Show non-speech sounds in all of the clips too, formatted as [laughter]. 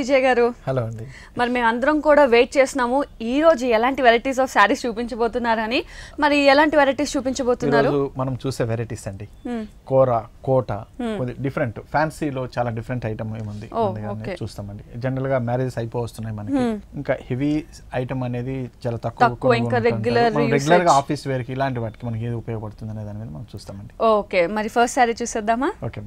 విజయ్ గారు హలో అండి మరి మేము అందరం కూడా వెయిట్ చేస్తున్నాము ఈ రోజు ఎలాంటి వెరైటీస్ ఆఫ్ శారీస్ చూపించబోతున్నారని మరి ఎలాంటి వెరైటీస్ చూపించబోతున్నారు మనం చూసే వెరైటీస్ అండి కోర కోట డిఫరెంట్ ఫ్యాన్సీలో చాలా డిఫరెంట్ ఐటమ్ ఏముంది చూస్తామండి జనరల్ గా మ్యారేజెస్ అయిపోతున్నాయి మనకి ఇంకా హెవీ ఐటమ్ అనేది చాలా తక్కువ రెగ్యులర్ గా ఆఫీస్ వేర్ కి ఇలాంటి వాటికి మనకి ఏది ఉపయోగపడుతుంది అనే దాని మీద మనం చూస్తామండి ఓకే మరి ఫస్ట్ శారీ చూసేద్దామా ఓకే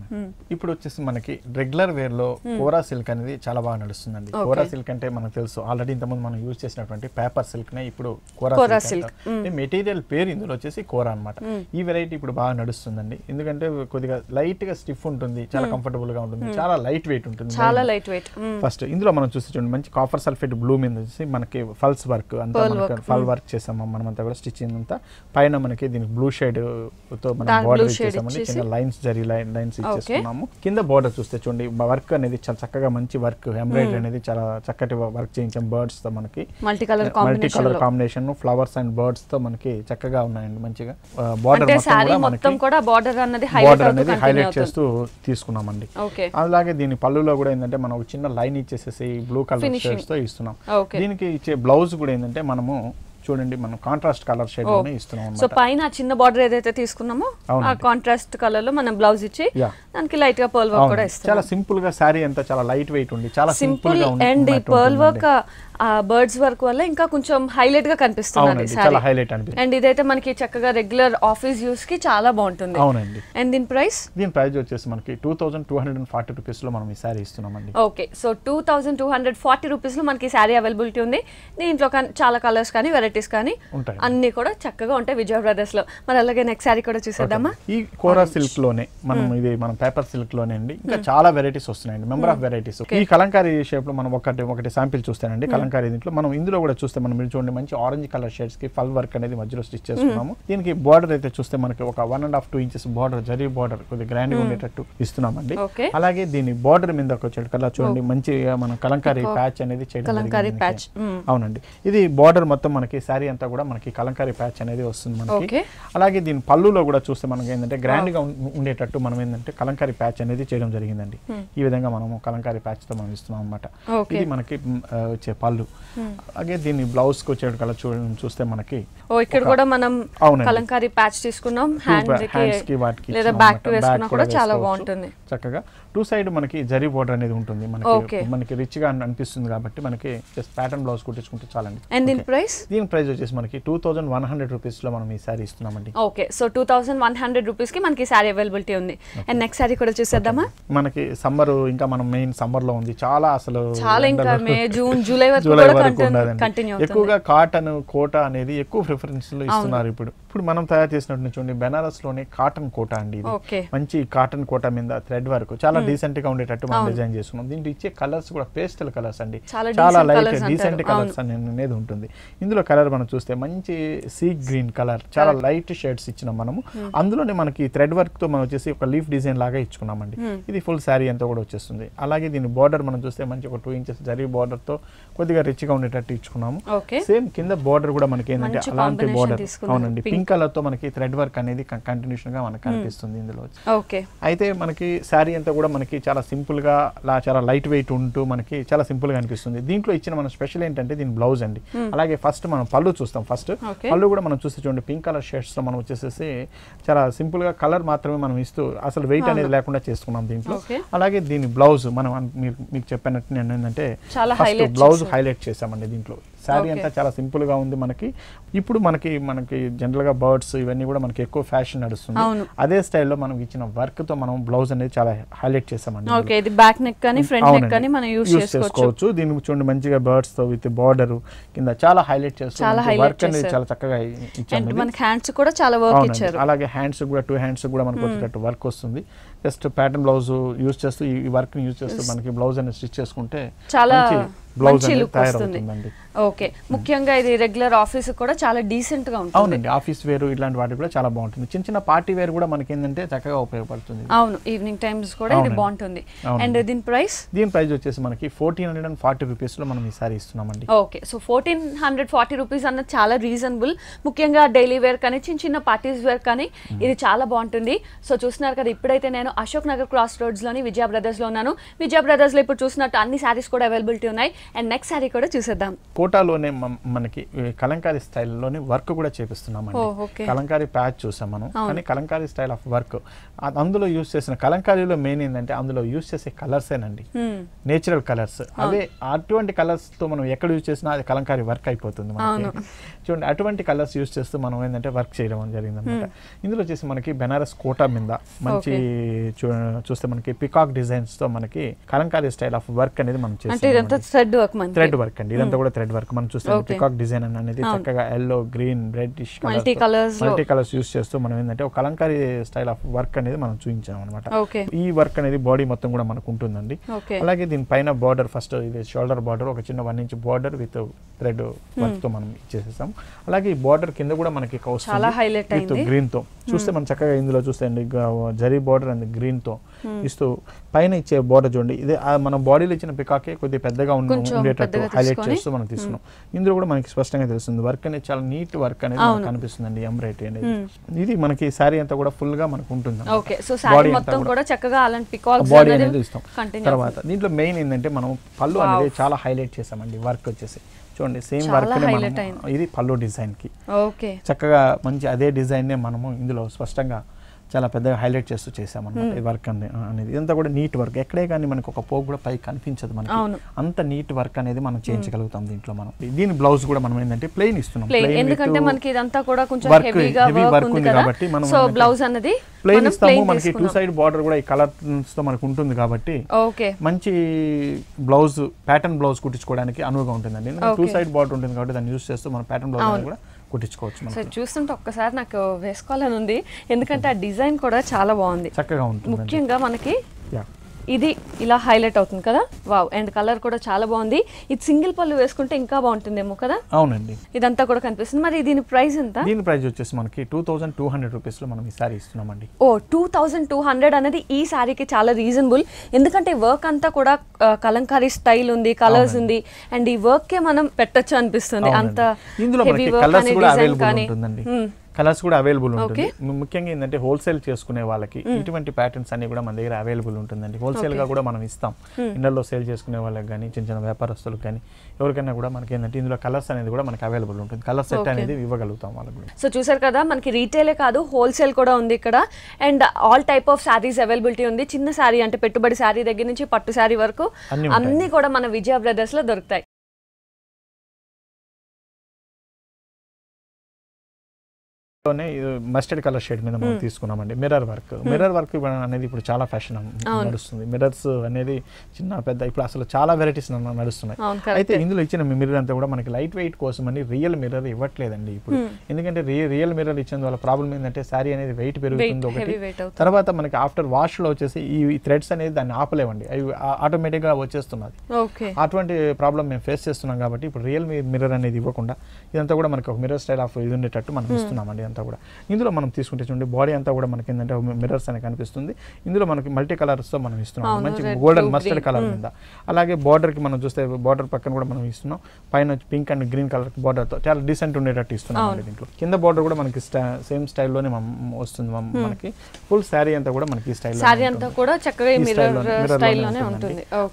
ఇప్పుడు వచ్చేసి మనకి రెగ్యులర్ వేర్ లో కోరా సిల్క్ అనేది చాలా బాగా నడుస్తుందండి కోరా సిల్క్ అంటే మనకు తెలుసు ఆల్రెడీ ఇంతకుముందు మనం యూజ్ చేసినటువంటి పేపర్ సిల్క్ నే ఇప్పుడు కోరా సిల్క్ మెటీరియల్ పేరు ఇందులో వచ్చేసి కోరా అనమాట ఈ వెరైటీ ఇప్పుడు బాగా నడుస్తుందండి ఎందుకంటే కొద్దిగా లైట్ గా స్టిఫ్ ఉంటుంది చాలా కంఫర్టబుల్ గా ఉంటుంది చాలా లైట్ వెయిట్ ఉంటుంది చాలా లైట్ వెయిట్ ఫస్ట్ ఇందులో మనం చూస్తే చూడండి మంచి కాఫర్ సల్ఫేట్ బ్లూ మీద వచ్చేసి మనకి ఫల్స్ వర్క్ అంతా ఫల్ వర్క్ చేసాము మనమంతా కూడా స్టిచ్చింగ్ అంతా పైన మనకి దీనికి బ్లూ షేడ్ తో మనం బార్డర్ ఇచ్చేసామండి చిన్న లైన్స్ జరిగి లైన్స్ ఇచ్చేస్తున్నాము కింద బార్డర్ చూస్తే చూడండి వర్క్ అనేది చాలా చక్కగా మంచి వర్క్ హెమ్ బ్రైట్ hmm. అనేది చాలా చక్కటి వర్క్ చేయించాం బర్డ్స్ తో మనకి multi colour multi colour combination flowers and birds తో మనకి చక్కగా ఉన్నాయండి మంచిగా బార్డర్ మొత్తం కూడా బార్డర్ అనేది హైలైట్ చేస్తూ తీసుకున్నామండి అలాగే దీని పళ్ళులో కూడా ఏంటంటే మనం చిన్న లైన్ ఇచ్చేసేసి బ్లూ కలర్ షర్ట్స్ తో ఇస్తున్నాం దీనికి ఇచ్చే బ్లౌజ్ కూడా ఏంటంటే మనము చూడండి మనం కాంట్రాస్ట్ కలర్ షేడ్ లోనే ఇస్తున్నాం సో పైన చిన్న బార్డర్ ఏదైతే తీసుకున్నామో ఆ కాంట్రాస్ట్ కలర్ లో మనం బ్లౌజ్ ఇచ్చి దానికి లైట్ గా పర్ల్ వర్క్ కూడా ఇస్తాం చాలా సింపుల్ గా సారీ అంతా చాలా లైట్ వెయిట్ ఉంది చాలా సింపుల్ గా ఉంది అండ్ పర్ల్ వర్క్ ఆ బర్డ్స్ వర్క్ వల్ల ఇంకా కొంచెం హైలైట్ గా కనిపిస్తుంది హైలైట్ అండ్ ఇదైతే మనకి చక్కగా రెగ్యులర్ ఆఫీస్ యూస్ కి చాలా బాగుంటుంది అవునండి అండ్ దీని ప్రైస్ దీని ప్రైస్ వచ్చేసి మనకి two thousand two hundred and forty rupees లో మనం ఈ సారీ ఇస్తున్నామండి okay so two thousand two hundred forty rupees లో మనకి సారీ అవైలబిలిటీ ఉంది దీంట్లో చాలా కలర్స్ కానీ వెరైటీస్ కానీ ఉంటాయి అన్ని కూడా చక్కగా ఉంటాయి విజయ బ్రదర్స్ లో మరి అలాగే నెక్స్ట్ సారీ కూడా చూసేద్దామా ఈ కోరా సిల్క్ లోనే మనం hmm. ఇది మనం పేపర్ సిల్క్ లోనే అండి ఇంకా hmm. చాలా వెరైటీస్ వస్తున్నాయండి మెంబర్ ఆఫ్ వెరైటీస్ ఈ కలంకారీ షేప్ లో మనం ఒకటి ఒకటి శాంపిల్ చూస్తానండి hmm. కలంకారీ దీంట్లో మనం ఇందులో కూడా చూస్తే మనం చూడండి మంచి ఆరెంజ్ కలర్ షేడ్స్ కి ఫల్ వర్క్ అనేది మధ్యలో స్టిచ్ చేసుకున్నాము దీనికి బార్డర్ అయితే చూస్తే మనకి ఒక one and half two inches border zari border కొద్దిగా గ్రాండ్ hmm. ఉండేటట్టు ఇస్తున్నామండి అలాగే దీని బార్డర్ మీద ఒక కల చూడండి oh. మంచి మనం కలంకారీ ప్యాచ్ అనేది చేయడం hmm. అవునండి ఇది బార్డర్ మొత్తం మనకి శారీ అంతా కూడా మనకి కలంకారీ ప్యాచ్ అనేది వస్తుంది మనకి అలాగే దీని పళ్ళులో కూడా చూస్తే మనకి ఏంటంటే గ్రాండ్ గా ఉండేటట్టు మనం ఏంటంటే కలంకారీ ప్యాచ్ అనేది చేయడం జరిగిందండి hmm. ఈ విధంగా మనము కలంకారీ ప్యాచ్ తో మనం ఇస్తున్నాం అనమాట ఇది మనకి వచ్చే పళ్ళు వాళ్ళు అలాగే దీన్ని బ్లౌజ్ కి వచ్చేటికల్లా చూస్తే మనకి ఓ ఇక్కడ కూడా మనం కలంకారీ ప్యాచ్ తీసుకున్నాం హ్యాండ్స్ కి వాటికి లేదా బ్యాక్ వేసుకున్నా కూడా చాలా బాగుంటుంది చక్కగా టూ సైడ్ మనకి జరీ బోర్డర్ అనేది ఉంటుంది మనకి మనకి రిచ్ గా అనిపిస్తుంది కాబట్టి మనకి జస్ట్ ప్యాటర్న్ బ్లౌజ్ కుట్టించుకుంటే చాలండి అండ్ దీని ప్రైస్ దీని ప్రైస్ వచ్చేసి మనకి two thousand one hundred rupees లో మనం ఈ సారీ ఇస్తున్నామండి okay so two thousand one hundred rupees కి మనకి సారీ అవైలబిలిటీ ఉంది అండ్ నెక్స్ట్ సారీ కూడా చూసేద్దామా మనకి సమ్మర్ ఇంకా మనం మెయిన్ సమ్మర్ లో ఉంది చాలా అసలు చాలా ఇంకా మే [laughs] జూన్ జూలై వరకు కంటిన్యూ ఎక్కువగా కాటన్ కోట అనేది ఎక్కువ ప్రిఫరెన్స్ ఇస్తున్నారు ఇప్పుడు ఇప్పుడు మనం తయారు చేసినట్టు చూడండి బెనారస్ లోనే కాటన్ కోట అండి ఇది మంచి కాటన్ కోట మీద థ్రెడ్ వర్క్ చాలా డీసెంట్ గా ఉండేటట్టు మనం డిజైన్ చేసుకున్నాం దీంట్లో ఇచ్చే కలర్స్ కూడా పేస్టల్ కలర్స్ అండి చాలా లైట్ డీసెంట్ కలర్స్ అనేది ఉంటుంది ఇందులో కలర్ మనం చూస్తే మంచి సీ గ్రీన్ కలర్ చాలా లైట్ షేడ్స్ ఇచ్చినాం మనము అందులోనే మనకి థ్రెడ్ వర్క్ తో మనం వచ్చేసి ఒక లీఫ్ డిజైన్ లాగా ఇచ్చుకున్నామండి ఇది ఫుల్ శారీ అంతా కూడా వచ్చేస్తుంది అలాగే దీని బార్డర్ మనం చూస్తే మంచి ఒక టూ ఇంచెస్ జరిగి బార్డర్ తో కొద్దిగా రిచ్గా ఉండేటట్టు ఇచ్చుకున్నాము సేమ్ కింద బార్డర్ కూడా మనకి ఏంటంటే అలాంటి బార్డర్ అవునండి పింక్ కలర్ తో మనకి థ్రెడ్ వర్క్ అనేది కంటిన్యూషన్ గా మనకి hmm. కనిపిస్తుంది ఇందులో అయితే మనకి శారీ అంతా కూడా మనకి చాలా సింపుల్ గా చాలా లైట్ వెయిట్ ఉంటూ మనకి చాలా సింపుల్ గా అనిపిస్తుంది దీంట్లో ఇచ్చిన మన స్పెషల్ ఏంటంటే దీని బ్లౌజ్ అండి hmm. అలాగే ఫస్ట్ మనం పళ్ళు చూస్తాం ఫస్ట్ పళ్ళు కూడా మనం చూస్తే చూడండి పింక్ కలర్ షర్ట్స్ లో మనం వచ్చేసేసి చాలా సింపుల్ గా కలర్ మాత్రమే మనం ఇస్తూ అసలు వెయిట్ అనేది లేకుండా చేసుకున్నాం దీంట్లో అలాగే దీని బ్లౌజ్ మనం మీకు చెప్పినట్టు నేను ఏంటంటే బ్లౌజ్ కలర్స్ హైలైట్ చేసామండి దీంట్లో శారీ అంతా చాలా సింపుల్ గా ఉంది మనకి ఇప్పుడు మనకి మనకి జనరల్ గా బర్డ్స్ ఇవన్నీ కూడా మనకి ఎక్కువ ఫ్యాషన్ నడుస్తుంది అదే స్టైల్లో మనం ఇచ్చిన వర్క్ తో మనం బ్లౌజ్ అనేది చాలా హైలైట్ చేసామండి బ్యాక్ నెక్ కానీ ఫ్రంట్ నెక్ యూస్ చేసుకోవచ్చు దీనికి చూడండి మంచిగా బర్డ్స్ తో విత్ బార్డర్ కింద చాలా హైలైట్ చేస్తుంది వర్క్ అనేది చాలా చక్కగా మనకి హ్యాండ్స్ కూడా చాలా వర్క్ ఇచ్చారు అలాగే హ్యాండ్స్ కూడా టూ హ్యాండ్స్ కూడా మనకు hmm. వచ్చేటట్టు వర్క్ వస్తుంది జస్ట్ ప్యాటర్న్ బ్లౌజ్ యూస్ చేస్తూ ఈ వర్క్ యూస్ చేస్తూ మనకి బ్లౌజ్ అనేది స్టిచ్ చేసుకుంటే చాలా మంచి లుక్ వస్తుంది ఓకే ముఖ్యంగా ఇది రెగ్యులర్ ఆఫీస్ కూడా చాలా డీసెంట్ గా ఉంటుంది అవునండి ఆఫీస్ వేరు ఇలాంటి వాటి కూడా చాలా బాగుంటుంది చిన్న చిన్న పార్టీ వేర్ కూడా మనకి ఏంటంటే చక్కగా ఉపయోగపడుతుంది అవును ఈవినింగ్ టైమ్స్ కూడా ఇది బాగుంటుంది అండ్ దీని ప్రైస్ దీని ప్రైస్ వచ్చేసి మనకి fourteen hundred and forty rupees లో మనం ఈసారి ఇస్తున్నామండి okay so fourteen hundred forty rupees అన్నది చాలా రీజనబుల్ ముఖ్యంగా డైలీ వేర్ కానీ చిన్న చిన్న పార్టీస్ వేర్ కానీ hmm. ఇది చాలా బాగుంటుంది సో చూస్తున్నారు కదా ఇప్పుడైతే నేను అశోక్ నగర్ క్రాస్ రోడ్స్ లోని విజయ బ్రదర్స్ లో ఉన్నాను విజయ బ్రదర్స్ లో ఇప్పుడు చూసినట్టు అన్ని శారీస్ కూడా అవైలబిలిటీ ఉన్నాయి అండ్ నెక్స్ట్ శారీ కూడా చూసేద్దాం కోటాలోనే మనకి కలంకారీ స్టైల్లోనే వర్క్ కూడా చేపిస్తున్నాం కలంకారీ ప్యాచ్ చూసాం మనం కానీ కలంకారీ స్టైల్ ఆఫ్ వర్క్ అందులో యూజ్ చేసిన కలంకారీలో మెయిన్ ఏంటంటే అందులో యూజ్ చేసే కలర్స్ ఏనండి నేచురల్ కలర్స్ అవే అటువంటి కలర్స్ తో మనం ఎక్కడ యూజ్ చేసినా అది కలంకారీ వర్క్ అయిపోతుంది చూడండి అటువంటి కలర్స్ యూస్ చేస్తూ మనం ఏంటంటే వర్క్ చేయడం జరిగింది అనమాట ఇందులో వచ్చేసి మనకి బెనారస్ కోటా మీద మంచి చూస్తే మనకి పికాక్ డిజైన్స్ తో మనకి కలంకారీ స్టైల్ ఆఫ్ వర్క్ అనేది మనం చేస్తాం థ్రెడ్ వర్క్ థ్రెడ్ వర్క్ అండి ఇదంతా hmm. కూడా థ్రెడ్ వర్క్ మనం చూస్తే పికాక్ డిజైన్ అనేది చక్కగా yellow green red multi colours multi colours use చేస్తూ మనం ఏంటంటే ఒక అలంకారీ స్టైల్ ఆఫ్ వర్క్ అనేది మనం చూపించాం అనమాట ఈ వర్క్ అనేది బాడీ మొత్తం కూడా మనకు ఉంటుందండి అలాగే దీని పైన బార్డర్ ఫస్ట్ ఇది షోల్డర్ బార్డర్ ఒక చిన్న one inch border with thread work తో మనం ఇచ్చేసేసాం అలాగే ఈ బార్డర్ కింద కూడా మనకి చాలా హైలైట్ విత్ గ్రీన్ తో చూస్తే hmm. మనం చక్కగా ఇందులో చూస్తే అండి జరీ బార్డర్ అండ్ గ్రీన్ తో Hmm. ఇస్తూ పైన ఇచ్చే బోర్డర్ చూడండి ఇది మనం బాడీలో ఇచ్చిన పికాకే కొద్దిగా పెద్దగా ఉండేటట్టు హైలైట్ చేస్తూ మనం hmm. తీసుకున్నాం ఇందులో కూడా మనకి స్పష్టంగా తెలుస్తుంది వర్క్ అనేది చాలా నీట్ వర్క్ అనేది కనిపిస్తుంది అండి ఎంబ్రాయిడరీ అనేది hmm. ఇది మనకి శారీ అంతా కూడా ఫుల్ గా మనకు ఉంటుంది బాడీ కూడా చక్కగా బాడీ అనేది ఇస్తాం తర్వాత దీంట్లో మెయిన్ ఏంటంటే మనం పళ్ళు అనేది చాలా హైలైట్ చేసామండి వర్క్ వచ్చేసి చూడండి సేమ్ వర్క్ ఇది పళ్ళు డిజైన్ కి చక్కగా మంచి అదే డిజైన్ మనము ఇందులో స్పష్టంగా చాలా పెద్దగా హైలైట్ చేస్తూ అనమాట hmm. ఈ వర్క్ అనేది ఇదంతా కూడా నీట్ వర్క్ ఎక్కడే కానీ మనకు ఒక పోగు కూడా పైకి కనిపించదు మనకి అంత నీట్ వర్క్ అనేది మనం hmm. చేయించగలుగుతాం దీంట్లో మనం దీని బ్లౌజ్ కూడా మనం ఏంటంటే ప్లెయిన్ ఇస్తున్నాం వర్క్ ఉంది కాబట్టి మనం బ్లౌజ్ అనేది ప్లెయిన్ ఇస్తాము మనకి టూ సైడ్ బార్డర్ కూడా ఈ కలర్స్ తో మనకు ఉంటుంది కాబట్టి మంచి బ్లౌజ్ ప్యాటర్న్ బ్లౌజ్ కుట్టించుకోవడానికి అనువుగా ఉంటుందండి టూ సైడ్ బార్డర్ ఉంటుంది కాబట్టి దాన్ని యూస్ చేస్తూ మనం ప్యాటర్న్ బ్లౌజ్ కూడా కుట్టించుకోవచ్చు సో చూస్తుంటే ఒక్కసారి నాకు వేసుకోవాలని ఉంది ఎందుకంటే ఆ డిజైన్ కూడా చాలా బాగుంది చక్కగా ఉంటుంది ముఖ్యంగా మనకి ఇది ఇలా హైలైట్ అవుతుంది కదా వావ్ అండ్ కలర్ కూడా చాలా బాగుంది ఇది సింగిల్ పళ్ళు వేసుకుంటే ఇంకా బాగుంటుందేమో కదా అవునండి ఇదంతా కూడా కనిపిస్తుంది మరి దీని ప్రైస్ ఎంత దీని ప్రైస్ వచ్చేసి మనకి two thousand two hundred rupees లో మనం ఈ సారీ ఇస్తున్నామండి ఓ టూ థౌసండ్ టూ హండ్రెడ్ అనేది ఈ సారీకి చాలా రీజనబుల్ ఎందుకంటే వర్క్ అంతా కూడా కలంకారీ స్టైల్ ఉంది కలర్స్ ఉంది అండ్ ఈ వర్క్ కే మనం పెట్టచ్చు అనిపిస్తుంది అంత హెవీ వర్క్ కూడా డిజైన్ కానీ కలర్స్ కూడా అవైలబుల్ ఉంటుంది ముఖ్యంగా ఏంటంటే హోల్సేల్ చేసుకునే వాళ్ళకి ఇటువంటి ప్యాటర్న్స్ అన్ని కూడా మన దగ్గర అవైలబుల్ ఉంటుందండి హోల్సేల్ గా కూడా మనం ఇస్తాం ఇండల్లో సేల్ చేసుకునే వాళ్ళకి కానీ చిన్న చిన్న వ్యాపారస్తులకు కానీ ఎవరికైనా కూడా మనకి ఏంటంటే ఇందులో కలర్స్ అనేది కూడా మనకి అవైలబుల్ ఉంటుంది కలర్ సెట్ అనేది ఇవ్వగలుగుతాం వాళ్ళకి సో చూసారు కదా మనకి రీటైల్ కాదు హోల్సేల్ కూడా ఉంది ఇక్కడ and all type of saris availability ఉంది చిన్న శారీ అంటే పెట్టుబడి శారీ దగ్గర నుంచి పట్టు శారీ వరకు అన్ని కూడా మన విజయ బ్రదర్స్ లో దొరుకుతాయి లోనే మస్టర్డ్ కలర్ షేడ్ మీద మనం తీసుకున్నామండి మిర్రర్ వర్క్ మిర్రర్ వర్క్ అనేది ఇప్పుడు చాలా ఫ్యాషన్ నడుస్తుంది మిర్రర్స్ అనేది చిన్న పెద్ద ఇప్పుడు అసలు చాలా వెరైటీస్ నడుస్తున్నాయి అయితే ఇందులో ఇచ్చిన మిర్రర్ అంతా కూడా మనకి లైట్ వెయిట్ కోసం అని రియల్ మిర్రర్ ఇవ్వట్లేదండి ఇప్పుడు ఎందుకంటే రియల్ మిర్రర్ ఇచ్చిన వల్ల ప్రాబ్లం ఏంటంటే శారీ అనేది వెయిట్ పెరుగుతుంది ఒకటి తర్వాత మనకి ఆఫ్టర్ వాష్ లో వచ్చేసి ఈ థ్రెడ్స్ అనేది దాన్ని ఆపలేవండి అవి ఆటోమేటిక్ గా వచ్చేస్తున్నది అటువంటి ప్రాబ్లం మేము ఫేస్ చేస్తున్నాం కాబట్టి ఇప్పుడు రియల్ మిర్రర్ అనేది ఇవ్వకుండా ఇదంతా కూడా మనకి ఒక మిర్రర్ స్టైల్ ఆఫ్ ఇది ఉండేటట్టు మనం ఇస్తున్నామండి అంతా కూడా ఇందులో మనం తీసుకుంటే చూడండి బాడీ అంతా కూడా మనకి ఏంటంటే మిరర్స్ అనే కనిపిస్తుంది ఇందులో మనకి మల్టీ కలర్స్ తో మనం ఇస్తున్నాం మంచి గోల్డెన్ మస్టర్డ్ కలర్ మీద అలాగే కి మనం చూస్తే బార్డర్ పక్కన కూడా మనం ఇస్తున్నాం పైన pink and green colour border తో చాలా డీసెంట్ ఉండేటట్టు ఇస్తున్నాం దీంట్లో కింద బార్డర్ కూడా మనకి సేమ్ స్టైల్లోనే వస్తుంది మనకి ఫుల్ శారీ అంతా కూడా మనకి uh, స్టైల్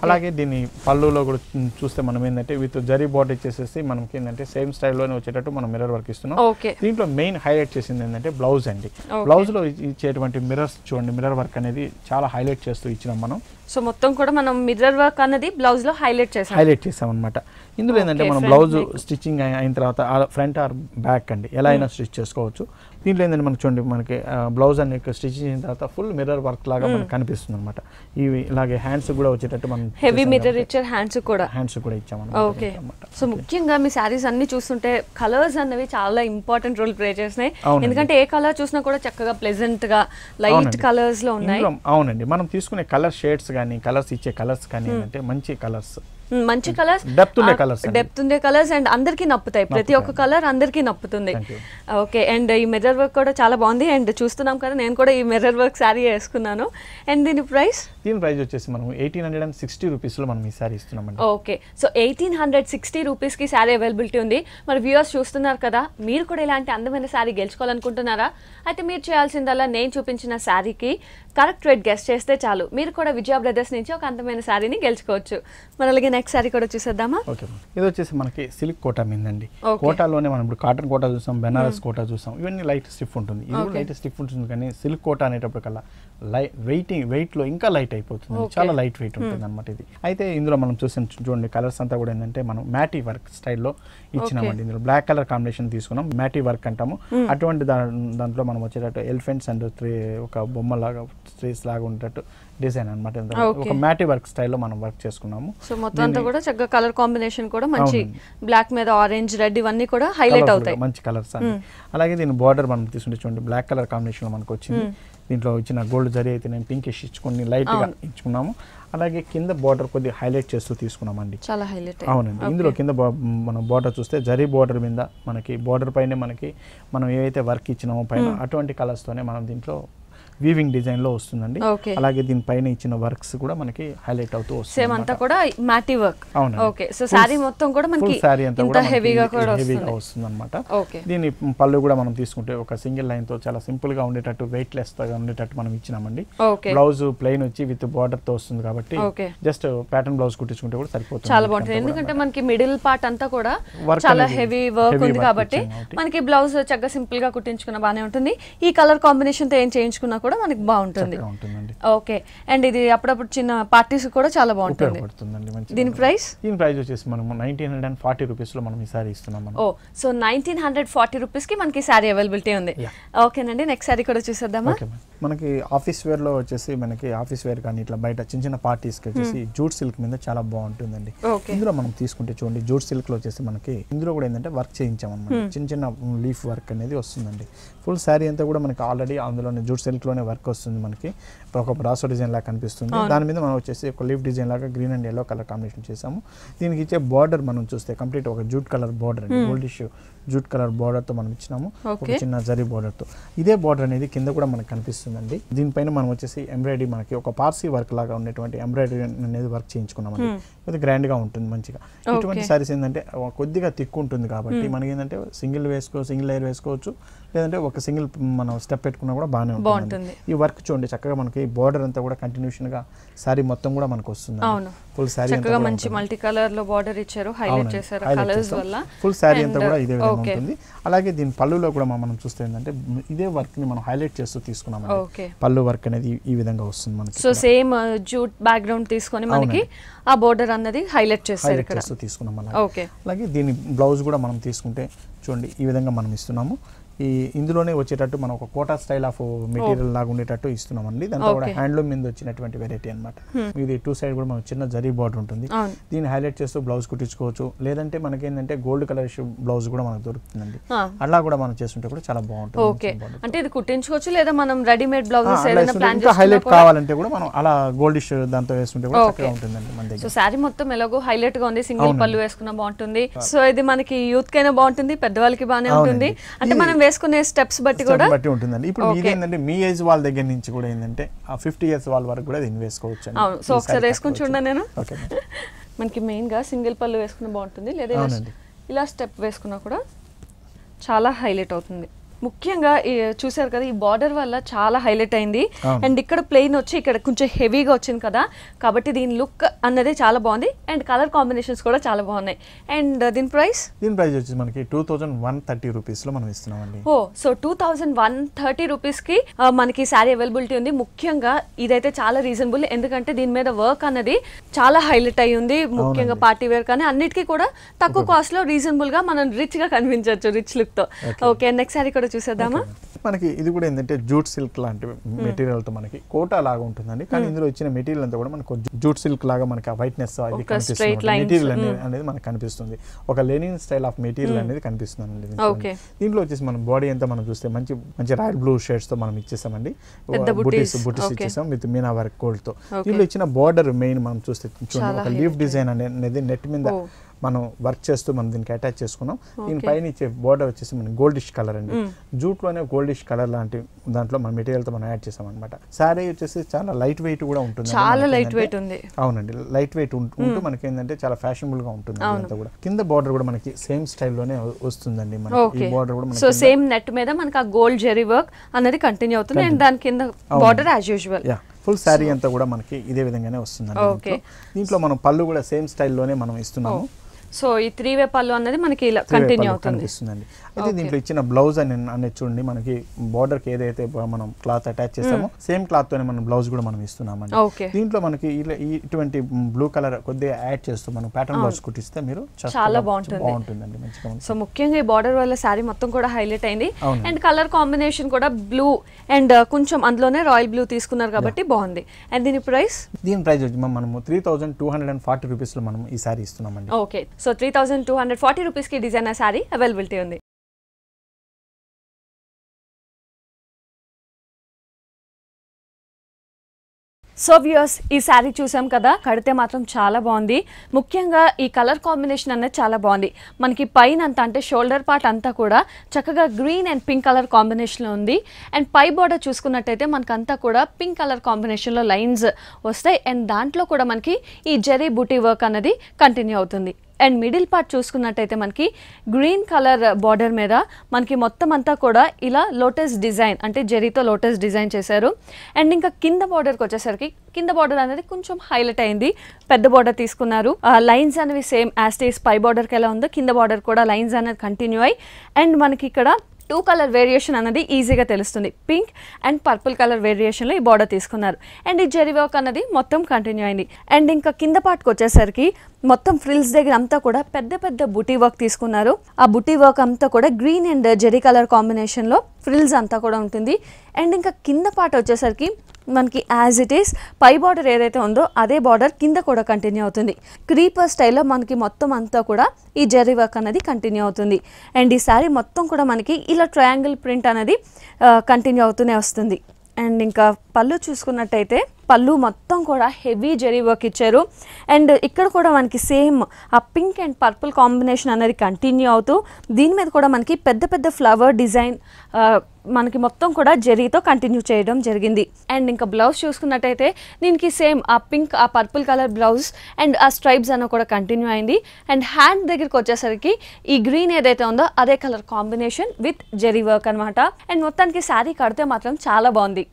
అలాగే దీని పళ్ళులో కూడా చూస్తే మనం ఏంటంటే విత్ జరీ బార్డర్ చేసేసి మనకి ఏంటంటే సేమ్ స్టైల్లోనే వచ్చేటట్టు మనం మిర్రర్ వర్క్ ఇస్తున్నాం దీంట్లో మెయిన్ హైలైట్ హైలైట్ చేసింది ఏంటంటే బ్లౌజ్ అండి బ్లౌజ్లో ఇచ్చేటువంటి మిరర్స్ చూడండి మిరర్ వర్క్ అనేది చాలా హైలైట్ చేస్తూ ఇచ్చినాం మనం సో మొత్తం కూడా మనం మిర్రర్ వర్క్ అన్నది బ్లౌజ్ లో హైలైట్ చేసాం హైలైట్ చేసాం అనమాట ఇందులో ఏంటంటే మనం బ్లౌజ్ స్టిచ్చింగ్ అయిన తర్వాత ఫ్రంట్ ఆర్ బ్యాక్ అండి ఎలా అయినా స్టిచ్ hmm. చేసుకోవచ్చు దీంట్లో ఏంటంటే మనకి చూడండి మనకి బ్లౌజ్ అనే స్టిచ్ చేసిన తర్వాత ఫుల్ మిర్రర్ వర్క్ లాగా hmm. మనకు కనిపిస్తుంది అనమాట ఇవి ఇలాగే హ్యాండ్స్ కూడా వచ్చేటట్టు మనం హెవీ మిర్రర్ ఇచ్చారు హ్యాండ్స్ కూడా హ్యాండ్స్ కూడా ఇచ్చాం ఓకే సో ముఖ్యంగా మీ శారీస్ అన్ని చూస్తుంటే కలర్స్ అన్నవి చాలా ఇంపార్టెంట్ రోల్ ప్లే చేసినాయి ఎందుకంటే ఏ కలర్ చూసినా కూడా చక్కగా ప్లెజెంట్ గా లైట్ కలర్స్ లో ఉన్నాయి అవునండి మనం తీసుకునే కలర్ షేడ్స్ కానీ కలర్స్ ఇచ్చే కలర్స్ కానీ hmm. ఏంటంటే మంచి కలర్స్ మంచి కలర్స్ డెప్త్ ఉండే కలర్స్ డెప్త్ ఉండే కలర్స్ అండ్ అందరికీ నప్పుతాయి ప్రతి ఒక్క కలర్ అందరికీ నప్పుతుంది ఓకే అండ్ ఈ మిర్రర్ వర్క్ కూడా చాలా బాగుంది అండ్ చూస్తున్నాం కదా నేను కూడా ఈ మిర్రర్ వర్క్ శారీ వేసుకున్నాను అండ్ దీని ప్రైస్ దీని ప్రైస్ వచ్చేసి మనం ఎయిటీన్ హండ్రెడ్ అండ్ సిక్స్టీ రూపీస్లో మనం ఈ శారీ ఇస్తున్నాం okay so eighteen hundred sixty కి శారీ అవైలబిలిటీ ఉంది మరి వ్యూవర్స్ చూస్తున్నారు కదా మీరు కూడా ఇలాంటి అందమైన శారీ గెలుచుకోవాలనుకుంటున్నారా అయితే మీరు చేయాల్సిందల్లా నేను చూపించిన శారీకి కరెక్ట్ రేట్ గెస్ట్ చేస్తే చాలు మీరు కూడా విజయ బ్రదర్స్ నుంచి ఒక అందమైన శారీని గెలుచుకోవచ్చు మరి అలాగే నెక్స్ట్ సారీ కూడా చూసేద్దామా ఇది వచ్చేసి మనకి సిల్క్ కోటా మీదండి కోటాలోనే మనం ఇప్పుడు కాటన్ కోటా చూసాం బెనారస్ hmm. కోటా చూసాం ఇవన్నీ లైట్ స్టిఫ్ ఉంటుంది ఇది లైట్ స్టిఫ్ ఉంటుంది కానీ సిల్క్ కోటా అనేటప్పుడు కల్లా వెయిటింగ్ వెయిట్ లో ఇంకా లైట్ అయిపోతుంది చాలా లైట్ వెయిట్ ఉంటుంది అనమాట ఇది అయితే ఇందులో మనం చూసిన చూడండి కలర్స్ అంతా కూడా ఏంటంటే మనం మ్యాటీ వర్క్ స్టైల్లో ఇచ్చినామండి ఇందులో బ్లాక్ కలర్ కాంబినేషన్ తీసుకున్నాం మ్యాటీ వర్క్ అంటాము hmm. అటువంటి దాంట్లో మనం వచ్చేటట్టు ఎలిఫెంట్స్ అండ్ త్రీ ఒక లాగా స్ట్రీస్ లాగా ఉండేటట్టు డిజైన్ అనమాట ఒక మ్యాటి వర్క్ స్టైల్లో మనం వర్క్ చేసుకున్నాము సో మొత్తం అంతా కూడా చక్కగా కలర్ కాంబినేషన్ కూడా మంచి బ్లాక్ మీద ఆరెంజ్ రెడ్ ఇవన్నీ కూడా హైలైట్ అవుతాయి మంచి కలర్స్ అలాగే దీని బార్డర్ మనం తీసుకుంటే చూడండి బ్లాక్ కలర్ కాంబినేషన్ లో మనకు వచ్చింది దీంట్లో వచ్చిన గోల్డ్ జరీ అయితే నేను ఇష్ ఇచ్చుకుని లైట్ గా ఇచ్చుకున్నాము అలాగే కింద బార్డర్ కొద్దిగా హైలైట్ చేస్తూ తీసుకున్నాం అండి చాలా హైలైట్ అవునండి ఇందులో కింద మనం బార్డర్ చూస్తే జరి బార్డర్ మీద మనకి బార్డర్ పైనే మనకి మనం ఏవైతే వర్క్ ఇచ్చినామో పైన అటువంటి కలర్స్ తోనే మనం దీంట్లో వీవింగ్ డిజైన్ లో వస్తుందండి అలాగే దీని పైన ఇచ్చిన వర్క్స్ కూడా మనకి హైలైట్ అవుతూ వస్తుంది సేమ్ అంతా కూడా మ్యాటి వర్క్ అవును ఓకే సో సారీ మొత్తం కూడా మనకి సారీ అంతా కూడా హెవీగా కూడా హెవీగా వస్తుంది అనమాట దీని పళ్ళు కూడా మనం తీసుకుంటే ఒక సింగిల్ లైన్ తో చాలా సింపుల్ గా ఉండేటట్టు వెయిట్ లెస్ గా ఉండేటట్టు మనం ఇచ్చినామండి బ్లౌజ్ ప్లెయిన్ వచ్చి విత్ బార్డర్ తో వస్తుంది కాబట్టి జస్ట్ ప్యాటర్న్ బ్లౌజ్ కుట్టించుకుంటే కూడా సరిపోతుంది చాలా బాగుంటుంది ఎందుకంటే మనకి మిడిల్ పార్ట్ అంతా కూడా చాలా హెవీ వర్క్ ఉంది కాబట్టి మనకి బ్లౌజ్ చక్కగా సింపుల్ గా కుట్టించుకున్న బానే ఉంటుంది ఈ కలర్ కాంబినేషన్ తో ఏం చేయించుకున్నా కూడా మనకి బాగుంటుంది ఓకే అండ్ ఇది అప్పుడప్పుడు చిన్న పార్టీస్ కూడా చాలా బాగుంటుంది దీని ప్రైస్ దీని ప్రైస్ వచ్చేసి మనం nineteen hundred and forty rupees లో మనం ఈ సారీ ఇస్తున్నాం ఓ so nineteen hundred forty rupees కి మనకి సారీ అవైలబిలిటీ ఉంది ఓకేనండి నెక్స్ట్ సారీ కూడా చూసేద్దామా మనకి ఆఫీస్ వేర్లో వచ్చేసి మనకి ఆఫీస్ వేర్ కానీ ఇట్లా బయట చిన్న చిన్న పార్టీస్కి వచ్చేసి hmm. జూట్ సిల్క్ మీద చాలా బాగుంటుందండి ఇందులో మనం తీసుకుంటే చూడండి జూట్ సిల్క్లో వచ్చేసి మనకి ఇందులో కూడా ఏంటంటే వర్క్ చేయించాం hmm. చిన్న చిన్న లీఫ్ వర్క్ అనేది వస్తుందండి ఫుల్ శారీ అంతా కూడా మనకి ఆల్రెడీ అందులోనే జూట్ సిల్క్లోనే వర్క్ వస్తుంది మనకి ఒక బ్రాసో డిజైన్ లాగా కనిపిస్తుంది దాని మీద మనం వచ్చేసి ఒక లీఫ్ డిజైన్ లాగా green and yellow colour combination చేసాము దీనికి ఇచ్చే బార్డర్ మనం చూస్తే కంప్లీట్ ఒక జూట్ కలర్ బార్డర్ అండి hmm. ఇష్యూ జూట్ కలర్ బార్డర్ తో మనం ఇచ్చినాము ఒక చిన్న జరీ బార్డర్ తో ఇదే బార్డర్ అనేది కింద కూడా మనకు కనిపిస్తుందండి దీనిపైన మనం వచ్చేసి ఎంబ్రాయిడరీ మనకి ఒక పార్సీ వర్క్ లాగా ఉండేటువంటి ఎంబ్రాయిడరీ అనేది వర్క్ చేయించుకున్నాం అది గ్రాండ్ గా ఉంటుంది మంచిగా ఇటువంటి సారీస్ ఏంటంటే కొద్దిగా తిక్కు ఉంటుంది కాబట్టి మనకి ఏంటంటే సింగిల్ వేసుకో సింగిల్ లేయర్ వేసుకోవచ్చు లేదంటే ఒక సింగిల్ మనం స్టెప్ పెట్టుకున్నా కూడా బాగానే ఉంటుంది ఈ వర్క్ చూడండి చక్కగా మనకి బార్డర్ అంతా కూడా కంటిన్యూషన్ గా సారీ మొత్తం కూడా మనకు వస్తుంది ఫుల్ సారీ చక్కగా మంచి మల్టీ కలర్ లో బార్డర్ ఇచ్చారు హైలైట్ చేశారు కలర్స్ వల్ల ఫుల్ సారీ అంతా కూడా ఇదే విధంగా ఉంటుంది అలాగే దీని పళ్ళులో కూడా మనం చూస్తే ఏంటంటే ఇదే వర్క్ ని మనం హైలైట్ చేస్తూ తీసుకున్నాం పళ్ళు వర్క్ అనేది ఈ విధంగా వస్తుంది మనకి so same jute background తీసుకొని మనకి ఆ బోర్డర్ అన్నది హైలైట్ చేస్తారు ఇక్కడ తీసుకున్నాం అలాగే దీని బ్లౌజ్ కూడా మనం తీసుకుంటే చూడండి ఈ విధంగా మనం ఇస్తున్నాము ఈ ఇందులోనే వచ్చేటట్టు మనం ఒక కోటా స్టైల్ ఆఫ్ మెటీరియల్ లాగా ఉండేటట్టు ఇస్తున్నాం అండి దాంతో కూడా హ్యాండ్లూమ్ మీద వచ్చినటువంటి వెరైటీ అనమాట ఇది టూ సైడ్ కూడా మనం చిన్న జరీ బార్డర్ ఉంటుంది దీన్ని హైలైట్ చేస్తూ బ్లౌజ్ కుట్టించుకోవచ్చు లేదంటే మనకి ఏంటంటే గోల్డ్ కలర్ బ్లౌజ్ కూడా మనకు దొరుకుతుందండి అలా కూడా మనం చేస్తుంటే కూడా చాలా బాగుంటుంది ఓకే అంటే ఇది కుట్టించుకోవచ్చు లేదా మనం రెడీమేడ్ బ్లౌజెస్ హైలైట్ కావాలంటే కూడా మనం అలా గోల్డిష్ దాంతో వేసుకుంటే కూడా చక్కగా ఉంటుందండి మన దగ్గర సారీ మొత్తం ఎలాగో హైలైట్ గా ఉంది సింగిల్ పళ్ళు వేసుకున్నా బాగుంటుంది సో ఇది మనకి యూత్ కైనా బాగుంటుంది పెద్దవాళ్ళకి బాగానే ఉంటుంది అంటే మనం వేసుకునే స్టెప్స్ బట్టి కూడా బట్టి ఉంటుందండి ఇప్పుడు మీరు ఏంటంటే మీ ఏజ్ వాళ్ళ దగ్గర నుంచి కూడా ఏంటంటే ఆ ఫిఫ్టీ ఇయర్స్ వాళ్ళ వరకు కూడా దీన్ని వేసుకోవచ్చు అవును సో ఒకసారి వేసుకుని చూడండి నేను [laughs] మనకి మెయిన్గా సింగిల్ పళ్ళు వేసుకున్న బాగుంటుంది లేదా ఇలా స్టెప్ వేసుకున్నా కూడా చాలా హైలైట్ అవుతుంది ముఖ్యంగా చూసారు కదా ఈ బార్డర్ వల్ల చాలా హైలైట్ అయింది అండ్ ఇక్కడ ప్లెయిన్ వచ్చి ఇక్కడ కొంచెం హెవీగా వచ్చింది కదా కాబట్టి దీని లుక్ అన్నది చాలా బాగుంది అండ్ కలర్ కాంబినేషన్స్ కూడా చాలా బాగున్నాయి అండ్ దీని ప్రైస్ దీని ప్రైస్ వచ్చి మనకి two thousand one thirty rupees లో మనం ఇస్తున్నామండి ఓ so two thousand one thirty rupees కి మనకి శారీ అవైలబిలిటీ ఉంది ముఖ్యంగా ఇదైతే చాలా రీజనబుల్ ఎందుకంటే దీని మీద వర్క్ అన్నది చాలా హైలైట్ అయి ఉంది ముఖ్యంగా పార్టీ వేర్ కానీ అన్నిటికీ కూడా తక్కువ కాస్ట్ లో రీజనబుల్ గా మనం రిచ్ గా కనిపించవచ్చు రిచ్ లుక్ తో ఓకే నెక్స్ట్ శారీ చూసేద్దామా మనకి ఇది కూడా ఏంటంటే జూట్ సిల్క్ లాంటి మెటీరియల్ తో మనకి కోటా లాగా ఉంటుందండి కానీ ఇందులో వచ్చిన మెటీరియల్ అంతా కూడా మనకు జూట్ సిల్క్ లాగా మనకి వైట్నెస్ అది మెటీరియల్ అనేది మనకు కనిపిస్తుంది ఒక లెనిన్ స్టైల్ ఆఫ్ మెటీరియల్ అనేది కనిపిస్తుంది దీంట్లో వచ్చేసి మనం బాడీ అంతా మనం చూస్తే మంచి మంచి రాయల్ బ్లూ షేడ్స్ తో మనం ఇచ్చేసామండి బుటీస్ బుటీస్ ఇచ్చేసాం విత్ మీనా వర్క్ గోల్డ్ తో దీంట్లో ఇచ్చిన బార్డర్ మెయిన్ మనం చూస్తే ఒక లీఫ్ డిజైన్ అనేది నెట్ మీద మనం వర్క్ చేస్తూ మనం దీనికి అటాచ్ చేసుకున్నాం దీని పైన ఇచ్చే బోర్డర్ వచ్చేసి మనకి గోల్డిష్ కలర్ అండి జూట్లోనే గోల్డిష్ కలర్ లాంటి దాంట్లో మన మెటీరియల్తో మనం యాడ్ చేసాం అనమాట శారీ వచ్చేసి చాలా లైట్ వెయిట్ కూడా ఉంటుంది చాలా లైట్ వెయిట్ ఉంది అవునండి లైట్ వెయిట్ ఉంటూ మనకి ఏంటంటే చాలా ఫ్యాషనబుల్ గా ఉంటుంది అంతా కూడా కింద బోర్డర్ కూడా మనకి సేమ్ స్టైల్ లోనే వస్తుందండి మనకి ఈ బోర్డర్ కూడా సో సేమ్ నెట్ మీద మనకి ఆ గోల్డ్ జెరీ వర్క్ అనేది కంటిన్యూ అవుతుంది అండ్ దాని కింద border as usual full sari అంతా కూడా మనకి ఇదే విధంగానే వస్తుందండి దీంట్లో మనం పళ్ళు కూడా సేమ్ స్టైల్లోనే మనం ఇస్తున్నాము సో ఈ త్రీ వే పళ్ళు అనేది మనకి ఇలా కంటిన్యూ అవుతుంది అయితే దీంట్లో ఇచ్చిన బ్లౌజ్ అని అనేది చూడండి మనకి బార్డర్ కి ఏదైతే మనం క్లాత్ అటాచ్ చేస్తామో సేమ్ hmm. క్లాత్ తోనే మనం బ్లౌజ్ కూడా మనం ఇస్తున్నామండి దీంట్లో మనకి ఇటువంటి బ్లూ కలర్ కొద్దిగా యాడ్ చేస్తూ మనం ప్యాటర్న్ బ్లౌజ్ hmm. కుట్టిస్తే మీరు చాలా బాగుంటుంది బాగుంటుందండి మంచిగా సో ముఖ్యంగా ఈ బార్డర్ వల్ల శారీ మొత్తం కూడా హైలైట్ అయింది అండ్ కలర్ కాంబినేషన్ కూడా బ్లూ అండ్ uh, కొంచెం అందులోనే రాయల్ బ్లూ తీసుకున్నారు కాబట్టి బాగుంది అండ్ దీని ప్రైస్ దీని ప్రైస్ మనము three thousand two hundred and forty rupees లో మనం ఈ శారీ ఇస్తున్నామండి okay so three thousand two hundred forty రూపీస్కి డిజైనర్ శారీ అవైలబిలిటీ ఉంది సో వ్యూయర్స్ ఈ శారీ చూసాం కదా కడితే మాత్రం చాలా బాగుంది ముఖ్యంగా ఈ కలర్ కాంబినేషన్ అనేది చాలా బాగుంది మనకి పైన అంతా అంటే షోల్డర్ పార్ట్ అంతా కూడా చక్కగా గ్రీన్ అండ్ పింక్ కలర్ కాంబినేషన్లో ఉంది అండ్ పై బార్డర్ చూసుకున్నట్టయితే మనకంతా కూడా పింక్ కలర్ కాంబినేషన్లో లైన్స్ వస్తాయి అండ్ దాంట్లో కూడా మనకి ఈ జెరీ బూటీ వర్క్ అనేది కంటిన్యూ అవుతుంది అండ్ మిడిల్ పార్ట్ చూసుకున్నట్టయితే మనకి గ్రీన్ కలర్ బార్డర్ మీద మనకి మొత్తం అంతా కూడా ఇలా లోటస్ డిజైన్ అంటే జెరీతో లోటస్ డిజైన్ చేశారు అండ్ ఇంకా కింద బార్డర్కి వచ్చేసరికి కింద బార్డర్ అనేది కొంచెం హైలైట్ అయింది పెద్ద బార్డర్ తీసుకున్నారు లైన్స్ అనేవి సేమ్ యాస్టేస్ పై బార్డర్కి ఎలా ఉందో కింద బార్డర్ కూడా లైన్స్ అనేది కంటిన్యూ అయ్యి అండ్ మనకి ఇక్కడ టూ కలర్ వేరియేషన్ అన్నది ఈజీగా తెలుస్తుంది పింక్ అండ్ పర్పుల్ కలర్ వేరియేషన్లో ఈ బార్డర్ తీసుకున్నారు అండ్ ఈ జెరీ వర్క్ అన్నది మొత్తం కంటిన్యూ అయింది అండ్ ఇంకా కింద పాటుకు వచ్చేసరికి మొత్తం ఫ్రిల్స్ దగ్గర అంతా కూడా పెద్ద పెద్ద బుటీ వర్క్ తీసుకున్నారు ఆ బుటీ వర్క్ అంతా కూడా గ్రీన్ అండ్ జెరీ కలర్ కాంబినేషన్లో ఫ్రిల్స్ అంతా కూడా ఉంటుంది అండ్ ఇంకా కింద పాట వచ్చేసరికి మనకి యాజ్ ఇట్ ఈస్ పై బార్డర్ ఏదైతే ఉందో అదే బార్డర్ కింద కూడా కంటిన్యూ అవుతుంది క్రీపర్ స్టైల్లో మనకి మొత్తం అంతా కూడా ఈ జరీ వర్క్ అనేది కంటిన్యూ అవుతుంది అండ్ ఈ శారీ మొత్తం కూడా మనకి ఇలా ట్రయాంగిల్ ప్రింట్ అనేది కంటిన్యూ అవుతూనే వస్తుంది అండ్ ఇంకా పళ్ళు చూసుకున్నట్టయితే పళ్ళు మొత్తం కూడా హెవీ జరీ వర్క్ ఇచ్చారు అండ్ ఇక్కడ కూడా మనకి సేమ్ ఆ పింక్ అండ్ పర్పుల్ కాంబినేషన్ అనేది కంటిన్యూ అవుతూ దీని మీద కూడా మనకి పెద్ద పెద్ద ఫ్లవర్ డిజైన్ మనకి మొత్తం కూడా జరీతో కంటిన్యూ చేయడం జరిగింది అండ్ ఇంకా బ్లౌజ్ చూసుకున్నట్టయితే దీనికి సేమ్ ఆ పింక్ ఆ పర్పుల్ కలర్ బ్లౌజ్ అండ్ ఆ స్ట్రైప్స్ అన్న కూడా కంటిన్యూ అయింది అండ్ హ్యాండ్ దగ్గరికి వచ్చేసరికి ఈ గ్రీన్ ఏదైతే ఉందో అదే colour combination with zari work అనమాట అండ్ మొత్తానికి శారీ కడితే మాత్రం చాలా బాగుంది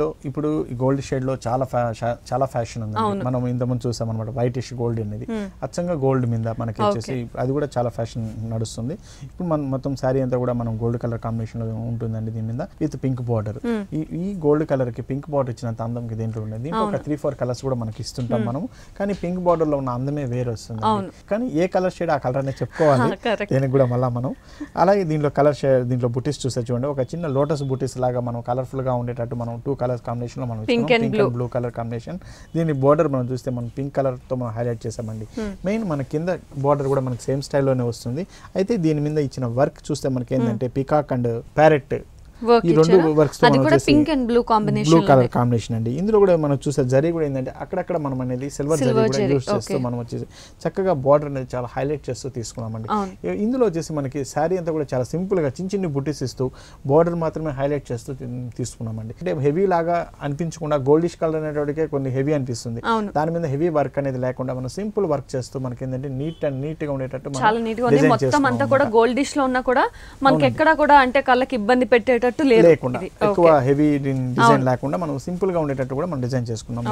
లో ఇప్పుడు గోల్డ్ షేడ్ లో చాలా చాలా ఫ్యాషన్ ఉంది మనం ఇంత ముందు చూసాం అనమాట వైటిష్ గోల్డ్ అనేది అచ్చంగా గోల్డ్ మీద మనకి వచ్చేసి అది కూడా చాలా ఫ్యాషన్ నడుస్తుంది ఇప్పుడు మనం మొత్తం శారీ అంతా కూడా మనం గోల్డ్ కలర్ కాంబినేషన్ లో ఉంటుందండి దీని మీద విత్ పింక్ బార్డర్ ఈ గోల్డ్ కలర్ కి పింక్ బార్డర్ ఇచ్చినంత అందం దేంట్లో ఉండేది ఒక త్రీ ఫోర్ కలర్స్ కూడా మనకి ఇస్తుంటాం మనం కానీ పింక్ బార్డర్ లో ఉన్న అందమే వేరు వస్తుంది కానీ ఏ కలర్ షేడ్ ఆ కలర్ అనేది చెప్పుకోవాలి [laughs] దీనికి కూడా మళ్ళీ మనం అలాగే దీంట్లో కలర్ షేడ్ దీంట్లో బుటీస్ చూసే చూడండి ఒక చిన్న లోటస్ బుటీస్ లాగా మనం కలర్ఫుల్ గా ఉండేటట్టు మనం టూ కలర్స్ కాంబినేషన్లో మనం pink and blue colour combination దీని బార్డర్ మనం చూస్తే మనం పింక్ కలర్తో మనం హైలైట్ చేసామండి మెయిన్ మన కింద బోర్డర్ కూడా మనకి సేమ్ స్టైల్లోనే వస్తుంది అయితే దీని మీద ఇచ్చిన వర్క్ చూస్తే మనకి ఏంటంటే పికాక్ అండ్ ప్యారెట్ ఈ రెండు వర్క్స్ కూడా pink and blue combination blue colour combination అండి ఇందులో కూడా మనం చూసే జరీ కూడా ఏంటంటే అక్కడక్కడ మనం అనేది సిల్వర్ జరీ కూడా యూస్ చేస్తూ మనం వచ్చేసి చక్కగా బార్డర్ అనేది చాలా హైలైట్ చేస్తూ తీసుకున్నామండి ఇందులో వచ్చేసి మనకి శారీ అంతా కూడా చాలా సింపుల్ గా చిన్న చిన్ని బుట్టీస్ ఇస్తూ బార్డర్ మాత్రమే హైలైట్ చేస్తూ తీసుకున్నామండి అంటే హెవీ లాగా అనిపించకుండా గోల్డిష్ కలర్ అనేటోడికే కొన్ని హెవీ అనిపిస్తుంది దాని మీద హెవీ వర్క్ అనేది లేకుండా మనం సింపుల్ వర్క్ చేస్తూ మనకి ఏంటంటే నీట్ అండ్ నీట్ గా ఉండేటట్టు చాలా నీట్ గా మొత్తం అంతా కూడా గోల్డిష్ లో ఉన్నా కూడా మనకి ఎక్కడ కూడా అంటే కళ్ళకి ఇబ్బంది పెట్టేట ఉండేటట్టు లేకుండా ఎక్కువ హెవీ డిజైన్ లేకుండా మనం సింపుల్ గా ఉండేటట్టు కూడా మనం డిజైన్ చేసుకున్నాం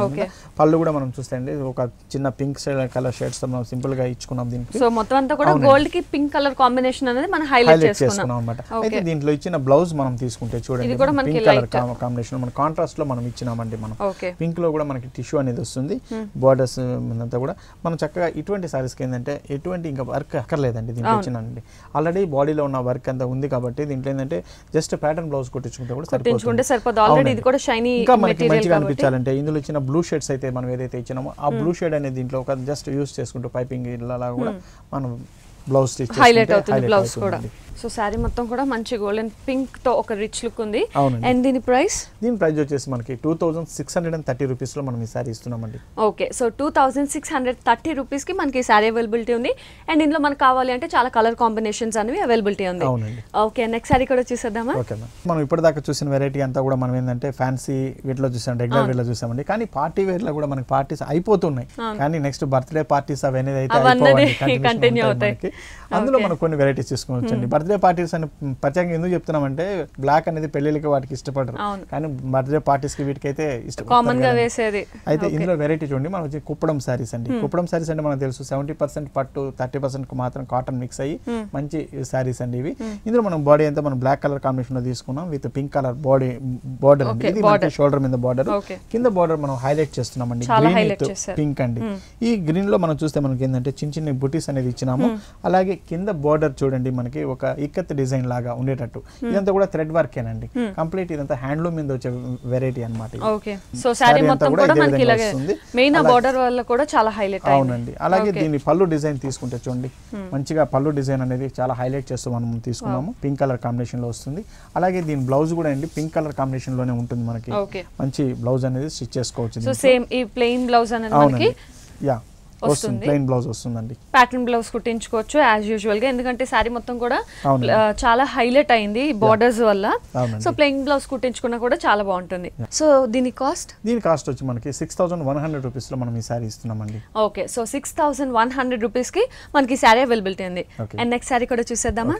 పళ్ళు కూడా మనం చూస్తే ఒక చిన్న పింక్ కలర్ షేడ్స్ తో మనం సింపుల్ గా ఇచ్చుకున్నాం దీనికి సో మొత్తం అంతా కూడా గోల్డ్ కి పింక్ కలర్ కాంబినేషన్ అనేది మనం హైలైట్ చేసుకున్నాం అన్నమాట అయితే దీంట్లో ఇచ్చిన బ్లౌజ్ మనం తీసుకుంటే చూడండి పింక్ కలర్ కాంబినేషన్ మన కాంట్రాస్ట్ లో మనం ఇచ్చినామండి మనం పింక్ లో కూడా మనకి టిష్యూ అనేది వస్తుంది బోర్డర్స్ అంతా కూడా మనం చక్కగా ఇటువంటి సారీస్ కి ఏంటంటే ఎటువంటి ఇంకా వర్క్ అక్కర్లేదండి దీంట్లో వచ్చినండి ఆల్రెడీ బాడీలో ఉన్న వర్క్ అంతా ఉంది కాబట్టి దీంట్లో ఏంటంటే జస్ట్ ప్యాటర్న్ కాటన్ బ్లౌజ్ కొట్టించుకుంటే కూడా సరిపోతుంది ఆల్రెడీ ఇది కూడా షైనీ ఇంకా మనకి మంచిగా అనిపించాలంటే ఇందులో ఇచ్చిన బ్లూ షేడ్స్ అయితే మనం ఏదైతే ఇచ్చినామో ఆ బ్లూ hmm. షేడ్ అనేది దీంట్లో ఒక జస్ట్ యూస్ చేసుకుంటూ పైపింగ్ ఇలా కూడా hmm. మనం బ్లౌజ్ స్టిచ్ హైలైట్ అవుతుంది బ్లౌజ్ కూడా సో శారీ మొత్తం కూడా మంచి గోల్డెన్ పింక్ తో ఒక రిచ్ లుక్ ఉంది అండ్ దీని ప్రైస్ దీని ప్రైస్ వచ్చేసి మనకి two thousand six hundred and thirty rupees లో మనం ఈ సారీ ఇస్తున్నామండి okay so two thousand six hundred thirty rupees కి మనకి సారీ అవైలబిలిటీ ఉంది అండ్ ఇందులో మనకు కావాలి అంటే చాలా కలర్ కాంబినేషన్స్ అనేవి అవైలబిలిటీ ఉంది ఓకే నెక్స్ట్ సారీ కూడా చూసేద్దామా ఓకే మనం ఇప్పటిదాకా చూసిన వెరైటీ అంతా కూడా మనం ఏంటంటే ఫ్యాన్సీ వీటిలో చూసాం రెగ్యులర్ వీటిలో చూసామండి కానీ పార్టీ వేర్ లో కూడా మనకి పార్టీస్ అయిపోతున్నాయి కానీ నెక్స్ట్ బర్త్డే పార్టీస్ అవన్నీ అయితే కంటిన్యూ [laughs] అవుతాయి అందులో మనం కొన్ని వెరైటీస్ అండి బర్త్డే పార్టీస్ అని ప్రత్యేకంగా ఎందుకు చెప్తున్నామంటే బ్లాక్ అనేది పెళ్లిళ్ళకి వాటికి ఇష్టపడరు కానీ బర్త్డే పార్టీస్ కి అయితే ఇష్టపడతారు అయితే ఇందులో వెరైటీ చూడండి మనం వచ్చి కుప్పడం సారీస్ అండి కుప్పడం సారీస్ అంటే మనకు తెలుసు సెవెంటీ పర్సెంట్ పట్టు థర్టీ పర్సెంట్ మాత్రం కాటన్ మిక్స్ అయ్యి మంచి సారీస్ అండి ఇవి ఇందులో మనం బాడీ అంతా మనం బ్లాక్ కలర్ కాంబినేషన్ లో తీసుకున్నాం with pink colour body border అండి ఇది షోల్డర్ మీద బార్డర్ కింద బార్డర్ మనం హైలైట్ చేస్తున్నాం అండి పింక్ అండి ఈ గ్రీన్ లో మనం చూస్తే మనకి ఏంటంటే చిన్న చిన్న బుటీస్ అనేది ఇచ్చినాము అలాగే కింద బార్డర్ చూడండి మనకి ఒక ఇక్కత్ డిజైన్ లాగా ఉండేటట్టు hmm. ఇదంతా కూడా థ్రెడ్ వర్క్ ఏనండి కంప్లీట్ hmm. ఇదంతా హ్యాండ్లూమ్ మీద వచ్చే వెరైటీ అనమాట కూడా కూడా చాలా హైలైట్ అవునండి అలాగే దీని పళ్ళు డిజైన్ తీసుకుంటే చూడండి hmm. మంచిగా పళ్ళు డిజైన్ అనేది చాలా హైలైట్ చేస్తూ మనం తీసుకున్నాము పింక్ కలర్ కాంబినేషన్ లో వస్తుంది అలాగే దీని బ్లౌజ్ కూడా అండి పింక్ కలర్ కాంబినేషన్ లోనే ఉంటుంది మనకి మంచి బ్లౌజ్ అనేది స్టిచ్ చేసుకోవచ్చు సేమ్ ఈ ప్లెయిన్ బ్లౌజ్ అనేది యా వస్తుంది బ్లౌజ్ ప్యాటర్న్ బ్లౌజ్ కుట్టించుకోవచ్చు యాజ్ యూజువల్ గా ఎందుకంటే సారీ మొత్తం కూడా చాలా హైలైట్ అయింది బోర్డర్స్ వల్ల సో ప్లెయిన్ బ్లౌజ్ కుట్టించుకున్నా కూడా చాలా బాగుంటుంది సో దీని కాస్ట్ దీని కాస్ట్ వచ్చి మనకి six thousand one hundred rupees లో మనం ఈ సారీ ఇస్తున్నామండి okay so six thousand one hundred rupees కి మనకి సారీ అవైలబిలిటీ ఉంది అండ్ నెక్స్ట్ సారీ కూడా చూసేద్దామా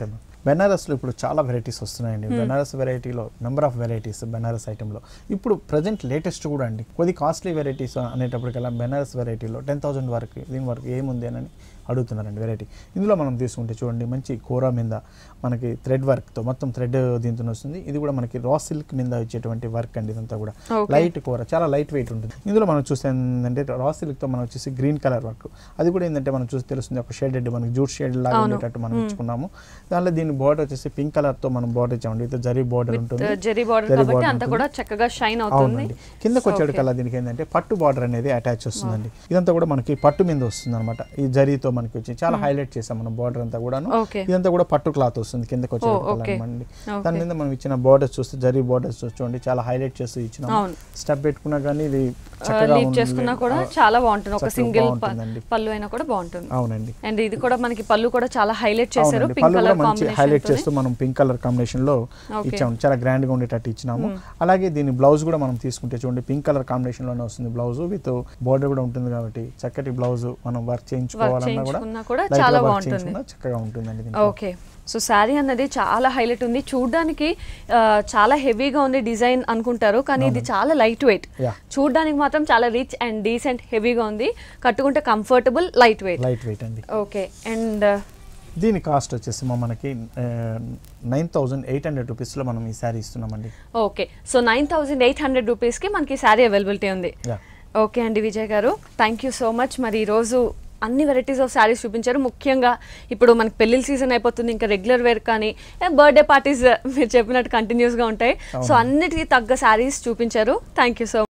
బెనారస్లో ఇప్పుడు చాలా వెరైటీస్ వస్తున్నాయండి బెనారస్ వెరైటీలో నెంబర్ ఆఫ్ వెరైటీస్ బెనారస్ ఐటెంలో ఇప్పుడు ప్రజెంట్ లేటెస్ట్ కూడా అండి కొద్ది కాస్ట్లీ వెరైటీస్ అనేటప్పటికల్లా బెనారస్ వెరైటీలో టెన్ థౌసండ్ వరకు దీని వరకు ఏముంది అని అడుగుతున్నారండి వెరైటీ ఇందులో మనం తీసుకుంటే చూడండి మంచి కూర మీద మనకి థ్రెడ్ వర్క్తో మొత్తం థ్రెడ్ దీంతో వస్తుంది ఇది కూడా మనకి రా సిల్క్ మీద వచ్చేటువంటి వర్క్ అండి ఇదంతా కూడా లైట్ కూర చాలా లైట్ వెయిట్ ఉంటుంది ఇందులో మనం చూస్తే ఏంటంటే రా సిల్క్తో మనం వచ్చేసి గ్రీన్ కలర్ వర్క్ అది కూడా ఏంటంటే మనం చూసి తెలుస్తుంది ఒక షేడెడ్ మనకి జూట్ షేడ్ లాగా ఉండేటట్టు మనం ఇచ్చుకున్నాము దానిలో దీని బార్డర్ వచ్చేసి పింక్ కలర్ తో మనం బార్డర్ ఇచ్చామండి ఇది జరీ బార్డర్ ఉంటుంది uh, జరీ బార్డర్ అంతా కూడా చక్కగా షైన్ అవుతుంది కిందకు వచ్చేటికల్లా దీనికి ఏంటంటే పట్టు బార్డర్ అనేది అటాచ్ వస్తుందండి ఇదంతా కూడా మనకి పట్టు మీద వస్తుంది అనమాట ఈ జరీతో మనకి వచ్చి చాలా హైలైట్ చేసాం మనం బార్డర్ అంతా కూడా ఇదంతా కూడా పట్టు క్లాత్ వస్తుంది కిందకి వచ్చే దాని మీద మనం ఇచ్చిన బార్డర్స్ చూస్తే జరీ బార్డర్స్ చూడండి చాలా హైలైట్ చేస్తూ ఇచ్చిన స్టెప్ పెట్టుకున్నా కానీ ఇది చక్కగా చేసుకున్నా కూడా చాలా బాగుంటుంది ఒక సింగిల్ పళ్ళు అయినా కూడా బాగుంటుంది అవునండి అండ్ ఇది కూడా మనకి పళ్ళు కూడా చాలా హైలైట్ చేశారు పళ్ళు కలర్ కాంబినేషన్ హైలైట్ చేస్తూ మనం పింక్ కలర్ కాంబినేషన్ లో ఇచ్చాము చాలా గ్రాండ్ గా ఉండేటట్టు ఇచ్చినాము అలాగే దీని బ్లౌజ్ కూడా మనం తీసుకుంటే చూడండి పింక్ కలర్ కాంబినేషన్ లోనే వస్తుంది బ్లౌజ్ విత్ బోర్డర్ కూడా ఉంటుంది కాబట్టి చక్కటి బ్లౌజ్ మనం వర్క్ చేయించుకోవాలన్నా కూడా చాలా బాగుంటుంది చక్కగా ఓకే సో శారీ అన్నది చాలా హైలైట్ ఉంది చూడడానికి చాలా హెవీగా ఉంది డిజైన్ అనుకుంటారు కానీ ఇది చాలా లైట్ వెయిట్ చూడడానికి మాత్రం చాలా రిచ్ అండ్ డీసెంట్ హెవీగా ఉంది కట్టుకుంటే comfortable light weight light weight అండి ఓకే అండ్ దీని కాస్ట్ వచ్చేసి మనకి నైన్ థౌసండ్ ఎయిట్ హండ్రెడ్ రూపీస్లో మనం ఈ శారీ ఇస్తున్నామండి okay so nine thousand eight hundred రూపీస్కి మనకి శారీ అవైలబిలిటీ ఉంది ఓకే అండి విజయ్ గారు థ్యాంక్ యూ సో మచ్ మరి ఈరోజు అన్ని వెరైటీస్ ఆఫ్ శారీస్ చూపించారు ముఖ్యంగా ఇప్పుడు మనకి పెళ్లిళ్ళ సీజన్ అయిపోతుంది ఇంకా రెగ్యులర్ వేర్ కానీ బర్త్డే పార్టీస్ మీరు చెప్పినట్టు కంటిన్యూస్గా ఉంటాయి సో అన్నిటికీ తగ్గ శారీస్ చూపించారు థ్యాంక్ సో